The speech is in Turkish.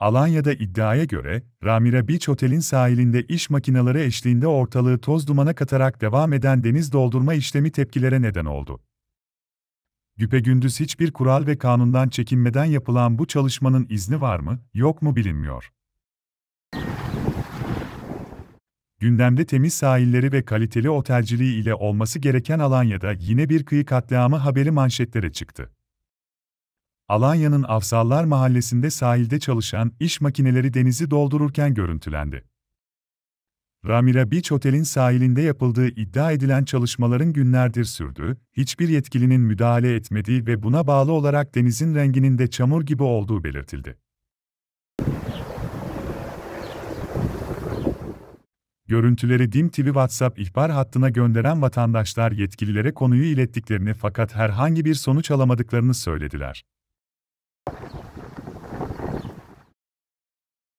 Alanya'da iddiaya göre, Ramira Beach Otel'in sahilinde iş makineleri eşliğinde ortalığı toz dumana katarak devam eden deniz doldurma işlemi tepkilere neden oldu. Güpegündüz hiçbir kural ve kanundan çekinmeden yapılan bu çalışmanın izni var mı, yok mu bilinmiyor. Gündemde temiz sahilleri ve kaliteli otelciliği ile olması gereken Alanya'da yine bir kıyı katliamı haberi manşetlere çıktı. Alanya'nın Avsallar Mahallesi'nde sahilde çalışan iş makineleri denizi doldururken görüntülendi. Ramira Beach otelin sahilinde yapıldığı iddia edilen çalışmaların günlerdir sürdüğü, hiçbir yetkilinin müdahale etmediği ve buna bağlı olarak denizin renginin de çamur gibi olduğu belirtildi. Görüntüleri Dim TV WhatsApp ihbar hattına gönderen vatandaşlar yetkililere konuyu ilettiklerini fakat herhangi bir sonuç alamadıklarını söylediler.